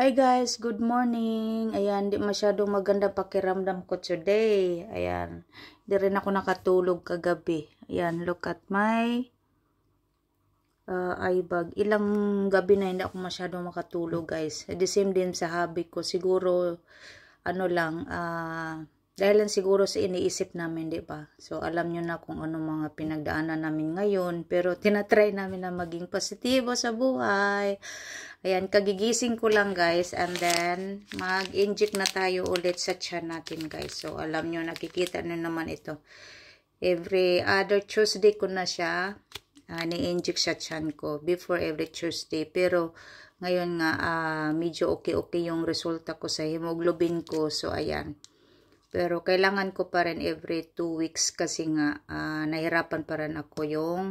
Hi guys, good morning. Ayan, di masyadong maganda pakiramdam ko today. Ayan, di rin ako nakatulog kagabi. Ayan, look at my uh, eye bag. Ilang gabi na hindi ako masyadong makatulog guys. The same din sa hobby ko. Siguro, ano lang, ah... Uh, dahil lang siguro sa iniisip namin, di ba? So, alam nyo na kung ano mga pinagdaanan namin ngayon. Pero, tinatry namin na maging positibo sa buhay. Ayan, kagigising ko lang guys. And then, mag-inject na tayo ulit sa chan natin guys. So, alam nyo, nakikita nyo naman ito. Every other Tuesday ko na siya, uh, ni-inject sa chan ko. Before every Tuesday. Pero, ngayon nga, uh, medyo okay-okay yung resulta ko sa hemoglobin ko. So, ayan. Pero, kailangan ko pa rin every 2 weeks kasi nga, uh, nahirapan pa rin ako yung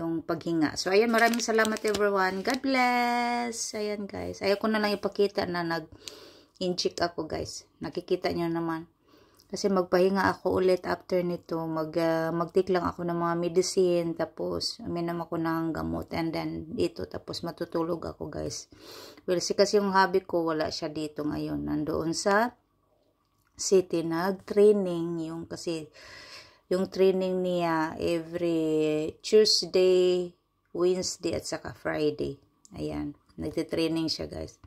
yung paghinga. So, ayan, maraming salamat everyone. God bless! Ayan, guys. Ayaw ko na lang ipakita na nag-incheck ako, guys. Nakikita nyo naman. Kasi magpahinga ako ulit after nito. Mag, uh, lang ako ng mga medicine. Tapos, minam ako ng gamot. And then, dito. Tapos, matutulog ako, guys. Well, si kasi yung hobby ko, wala siya dito ngayon. Nandoon sa city. Nag-training yung kasi yung training niya every Tuesday, Wednesday at saka Friday. Ayan, nagte-training siya guys.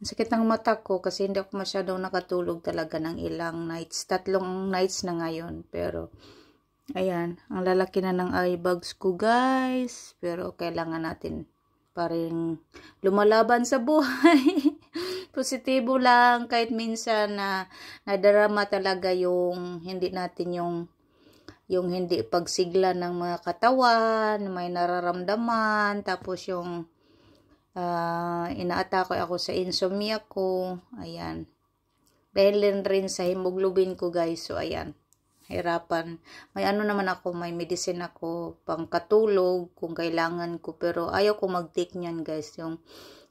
Ang sakit ng mata ko kasi hindi ako masyadong nakatulog talaga ng ilang nights. Tatlong nights na ngayon pero ayan, ang lalaki na ng eye bags ko guys. Pero kailangan natin pa lumalaban sa buhay. Positibo lang kahit minsan na nadarama talaga yung hindi natin yung yung hindi pagsigla ng mga katawan, may nararamdaman, tapos yung uh, inaatake ako sa insomnia ko, ayan. Belen rin sa hemoglobin ko guys, so ayan, hirapan. May ano naman ako, may medicine ako, pang katulog, kung kailangan ko, pero ayaw ko mag-take niyan guys, yung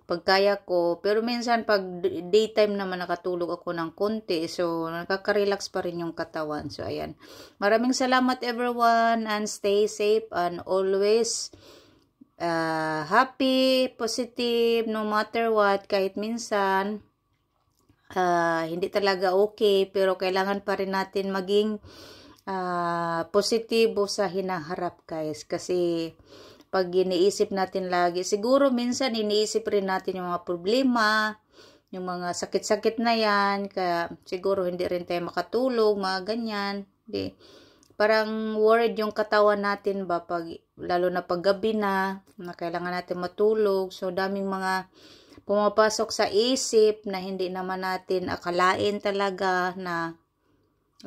pagkaya ko. Pero minsan pag daytime naman nakatulog ako ng konti. So nakaka-relax pa rin yung katawan. So ayan. Maraming salamat everyone and stay safe and always uh, happy, positive no matter what kahit minsan uh, hindi talaga okay pero kailangan pa rin natin maging uh, positibo sa hinaharap guys kasi pag iniisip natin lagi, siguro minsan iniisip rin natin yung mga problema, yung mga sakit-sakit na yan, kaya siguro hindi rin tayo makatulog, mga ganyan. Di, parang worried yung katawan natin ba, pag, lalo na pag gabi na, na kailangan natin matulog. So, daming mga pumapasok sa isip na hindi naman natin akalain talaga na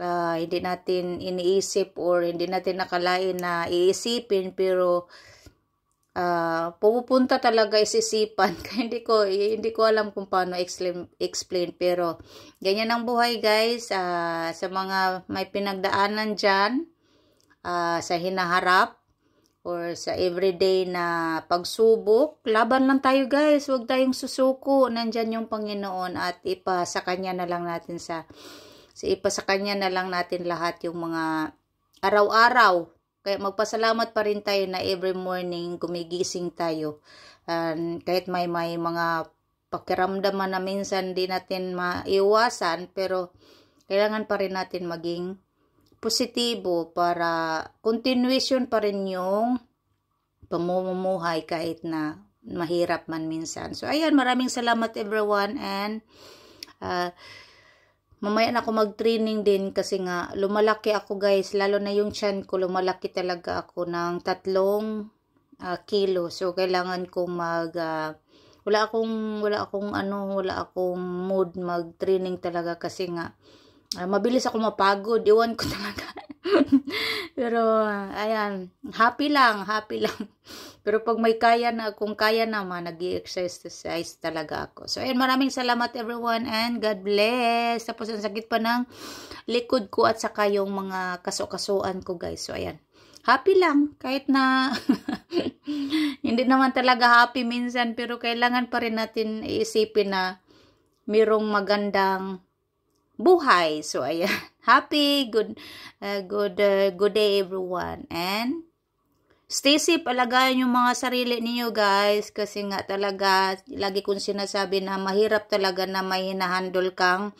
uh, hindi natin iniisip or hindi natin nakalain na iisipin pero uh, ah, pupunta talaga isisipan kaya hindi ko hindi ko alam kung paano explain, explain pero ganyan ang buhay guys uh, sa mga may pinagdaanan diyan uh, ah, sa hinaharap or sa everyday na pagsubok laban lang tayo guys huwag tayong susuko nandiyan yung Panginoon at ipa sa kanya na lang natin sa, sa ipa sa kanya na lang natin lahat yung mga araw-araw kaya magpasalamat pa rin tayo na every morning gumigising tayo. And kahit may, may mga pakiramdaman na minsan di natin maiwasan pero kailangan pa rin natin maging positibo para continuation pa rin yung pamumuhay kahit na mahirap man minsan. So ayan, maraming salamat everyone and uh, mamaya na ako mag-training din kasi nga lumalaki ako guys, lalo na yung chan ko, lumalaki talaga ako ng tatlong uh, kilo. So kailangan kong mag uh, wala akong wala akong ano, wala akong mood mag-training talaga kasi nga Uh, mabilis ako mapagod. Iwan ko talaga. Pero, ayan. Happy lang. Happy lang. Pero pag may kaya na, kung kaya naman, nag exercise talaga ako. So, ayan. Maraming salamat everyone and God bless. Tapos, ang sakit pa ng likod ko at saka yung mga kaso-kasuan ko guys. So, ayan. Happy lang. Kahit na hindi naman talaga happy minsan pero kailangan pa rin natin iisipin na mayroong magandang buhay. So ayan, happy good uh, good uh, good day everyone and Stay safe, alagaan yung mga sarili niyo guys kasi nga talaga lagi kong sinasabi na mahirap talaga na may hinahandle kang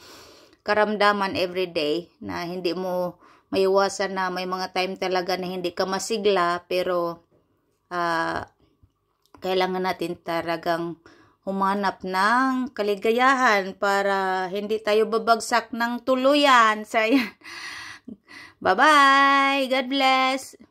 karamdaman everyday na hindi mo maiwasan na may mga time talaga na hindi ka masigla pero uh, kailangan natin talagang humanap ng kaligayahan para hindi tayo babagsak ng tuluyan. Sayan. Bye-bye! God bless!